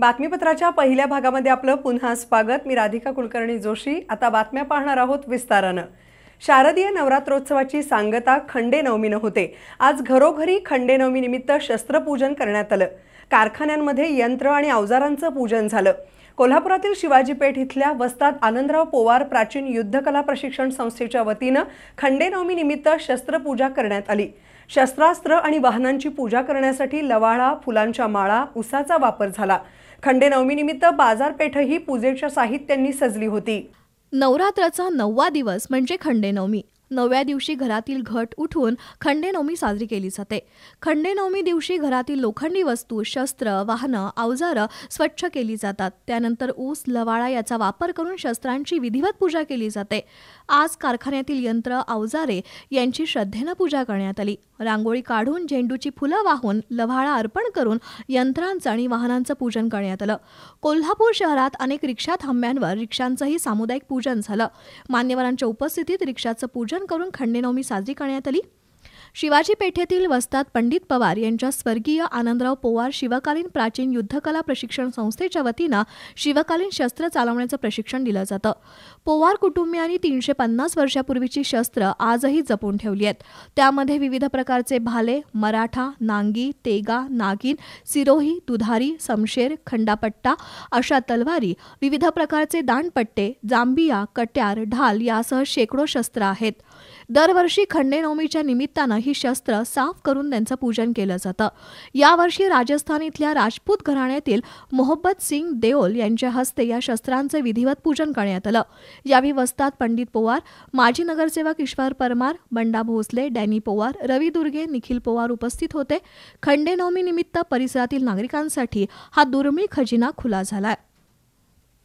बातमीपत्राच्या पहिल्या भागामध्ये आपलं पुन्हा स्वागत मी राधिका कुलकर्णी जोशी आता बातम्या पाहणार आहोत विस्तारानं शारदीय नवरात्रोत्सवाची सांगता खंडेनवमीनं होते आज घरोघरी खंडेनवमीनिमित्त शस्त्रपूजन करण्यात आलं कारखान्यांमध्ये यंत्र आणि अवजारांचं पूजन झालं कोल्हापुरातील शिवाजीपेठ पेठ इथल्या वस्ताद आनंदराव पोवार प्राचीन युद्धकला प्रशिक्षण संस्थेच्या वतीनं खंडेनवमी निमित्त शस्त्रपूजा करण्यात आली शस्त्रास्त्र आणि वाहनांची पूजा करण्यासाठी लवाळा फुलांच्या माळा उसाचा वापर झाला खंडेनवमीनिमित्त बाजारपेठही पूजेच्या साहित्यांनी सजली होती नवरात्राचा नववा दिवस म्हणजे खंडेनवमी नव्या दिवशी घरातील घट उठून खंडेनवमी साजरी केली जाते खंडेनवमी दिवशी घरातील लोखंडी वस्तू शस्त्र वाहनं अवजारं स्वच्छ केली जातात त्यानंतर ऊस लवाळा याचा वापर करून शस्त्रांची विधिवत पूजा केली जाते आज कारखान्यातील यंत्र अवजारे यांची श्रद्धेनं पूजा करण्यात आली रांगोळी काढून झेंडूची फुलं वाहून लव्हाळा अर्पण करून यंत्रांचं आणि वाहनांचं पूजन करण्यात आलं कोल्हापूर शहरात अनेक रिक्षा थांब्यांवर रिक्षांचंही सामुदायिक पूजन झालं मान्यवरांच्या उपस्थितीत रिक्षाचं पूजन आयोजन करून खंडेनवमी साजरी करण्यात आली शिवाजी पेठेतील वस्तात पंडित पवार यांच्या स्वर्गीय आनंदराव पोवार शिवकालीन प्राचीन युद्धकला प्रशिक्षण संस्थेच्या वतीनं शिवकालीन शस्त्र चालवण्याचं प्रशिक्षण दिलं जातं पोवार कुटुंबियांनी तीनशे पन्नास वर्षापूर्वीची शस्त्र आजही जपून ठेवली आहेत त्यामध्ये विविध प्रकारचे भाले मराठा नांगी तेगा नागिन सिरोही दुधारी समशेर खंडापट्टा अशा तलवारी विविध प्रकारचे दांडपट्टे जांबिया कट्यार ढाल यासह शेकडो शस्त्र आहेत दरवर्षी खंडेनवमीच्या निमित्तानं ही शस्त्र साफ करून त्यांचं पूजन केलं जातं यावर्षी राजस्थान इथल्या राजपूत घराण्यातील मोहब्बत सिंग देओल यांच्या हस्ते या शस्त्रांचे विधिवत पूजन करण्यात आलं यावेळी वस्तात पंडित पोवार माजी नगरसेवक ईश्वर परमार बंडा भोसले डॅनी पोवार रवी दुर्गे निखिल पोवार उपस्थित होते खंडेनवमी निमित्त परिसरातील नागरिकांसाठी हा दुर्मिळ खजिना खुला आहे